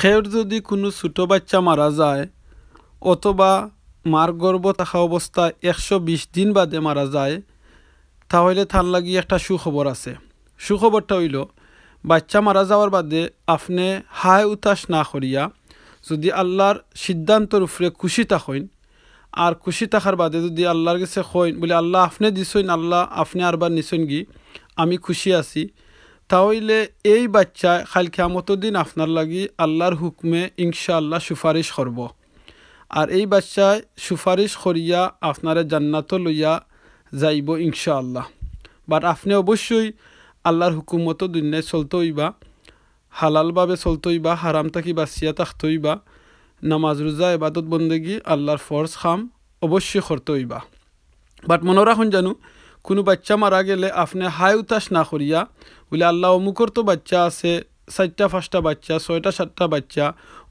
খের যদি কোনো ছোটো বাচ্চা মারা যায় অথবা মার গর্ব থাকা অবস্থায় একশো বিশ দিন বাদে মারা যায় তাহলে তার লাগি একটা সুখবর আছে সুখবরটা হইল বাচ্চা মারা যাওয়ার বাদে আপনি হায় উতাস না করিয়া যদি আল্লাহর সিদ্ধান্তর উপরে খুশি থাকেন আর খুশি থাকার বাদে যদি আল্লাহর কাছে হইন বলে আল্লাহ আপনি দিসইন আল্লাহ আপনি আরবার নিছইন গি আমি খুশি আছি তাহলে এই বাচ্চা খালকে দিন আপনার লাগি আল্লাহর হুকমে ইনশাআল্লাহ সুপারিশ করব আর এই বাচ্চায় সুপারিশ করিয়া আপনারে জান্নাত লইয়া যাইব ইনশাআল্লাহ বাট আপনি অবশ্যই আল্লাহর হুকুমতো দুনিয়ায় চলতে হইবা হালালভাবে চলতে বা হারাম থাকি বাঁচিয়া থাকতে হইবা নামাজ রোজা এবাদত বন্দেগী আল্লাহর ফরজ খাম অবশ্যই করতে হইবা বাট মনে রাখুন জানো কোনো বাচ্চা মারা গেলে আপনি হাই উতাস না করিয়া বলে আল্লাহ অমুকর তো বাচ্চা আছে চারটা পাঁচটা বাচ্চা ছয়টা সাতটা বাচ্চা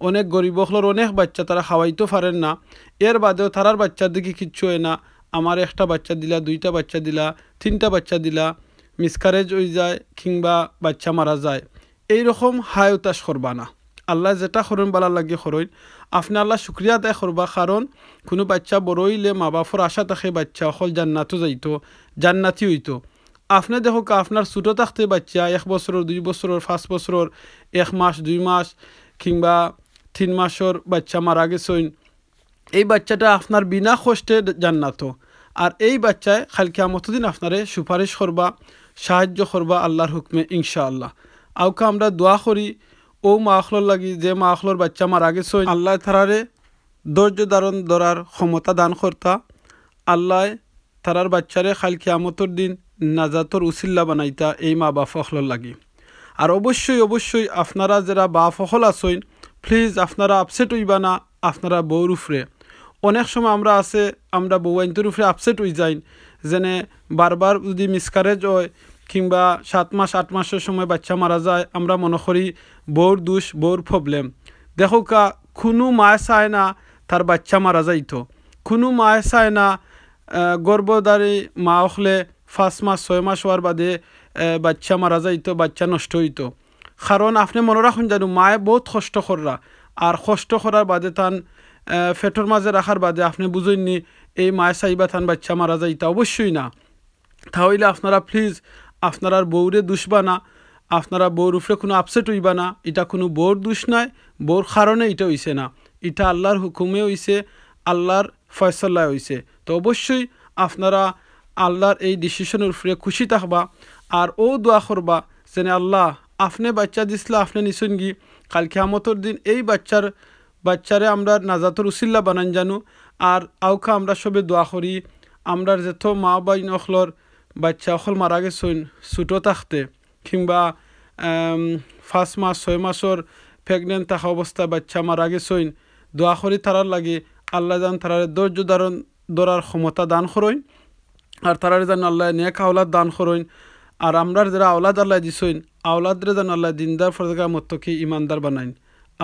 অনেক গরিব হলোর অনেক বাচ্চা তারা খাওয়াইতে পারেন না এর বাদেও তারার বাচ্চার দিকে কিচ্ছু হয় না আমার একটা বাচ্চা দিলা দুইটা বাচ্চা দিলা তিনটা বাচ্চা দিলা মিসকারেজ হয়ে যায় কিংবা বাচ্চা মারা যায় এইরকম হায় উতাস করবা না আল্লাহ যেটা খরণ বালা লাগে খরণ আপনি আল্লাহ শুক্রিয়া দেয় সরবা কারণ কোনো বাচ্চা বড়ইলে মা বাপর আশা থাকে বাচ্চা অকল জান্নাতও যাইত জান্নাতি হইতো আপনি দেখো আপনার ছোটো থাকতে বাচ্চা এক বছরের দুই বছরের পাঁচ বছরের এক মাস দুই মাস কিংবা তিন মাসের বাচ্চা মারা গেছেন এই বাচ্চাটা আপনার বিনা কষ্টে জান্নাত আর এই বাচ্চায় খালকে আমতদিন আপনারে সুপারিশ করবা সাহায্য করবা আল্লাহর হুকমে ইনশাআল্লাহ আউকা আমরা দোয়া করি ও মাখলর লাগি যে মাখলর বাচ্চা বাচ্চা মারা গেছে আল্লাহ থারারে ধৈর্য ধারণ ধরার ক্ষমতা দান কর্তা আল্লাহ থারার বাচ্চারে খাল কিয়ামতর দিন নাজাতর উসিল্লা বানাইতা এই মা বাপ অখলর লাগি আর অবশ্যই অবশ্যই আপনারা যারা বাপ অখল আসইন প্লিজ আপনারা আপসেট হইবা না আপনারা বউর উফরে অনেক সময় আমরা আছে আমরা বউ আইনতর উফরে আপসেট হয়ে যাই যেনে বারবার যদি মিসকারেজ হয় কিংবা সাত মাস আট মাসের সময় বাচ্চা মারা যায় আমরা মনে করি বৌর দোষ বৌর প্রবলেম দেখো কা কোনো মায় চায় না তার বাচ্চা মারা যাইতো কোনো মায় চায় না গর্ভদারী মা হলে পাঁচ মাস ছয় মাস হওয়ার বাদে বাচ্চা মারা যাইতো বাচ্চা নষ্ট হইতো কারণ আপনি মনে রাখুন জানো মায়ে বহুত কষ্ট কররা আর কষ্ট করার বাদে তান ফেটর মাঝে রাখার বাদে আপনি বুঝেননি এই মায় চাইবা থান বাচ্চা মারা যাইতা অবশ্যই না তাহলে আপনারা প্লিজ আপনার আর বউরে দুষবা না আপনারা বউর উপরে কোনো আপসেট হইবা না এটা কোনো বউর দুষ নয় বউর কারণে এটা হইছে না এটা আল্লাহর হুকুমে হইছে আল্লাহর ফয়সল্লায় হইছে তো অবশ্যই আপনারা আল্লাহর এই ডিসিশনের উপরে খুশি থাকবা আর ও দোয়া করবা যেন আল্লাহ আপনি বাচ্চা দিসলা আপনি নিশুন গি কাল খেয়ামতর দিন এই বাচ্চার বাচ্চারে আমরা নাজাতর উসিল্লা বানান জানু আর আউকা আমরা সবে দোয়া করি আমরা যেত মা বাইন অখলর بچہ اخل مارا گیے سوئن سوٹو تکتے کمبا فارسٹ ماس چھ مسر پےگنینٹ تحاست بچہ مارا گے سن دعا خریدار لگی اللہ جان تھارے درج دار درار دان کریک آؤلد دان ہوا اولہ اللہ دیشن جی آؤلدر جانا اللہ دیندار متکے ایماندار بنائیں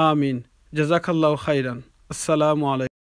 آمین جزاک اللہ خائران السلام علیکم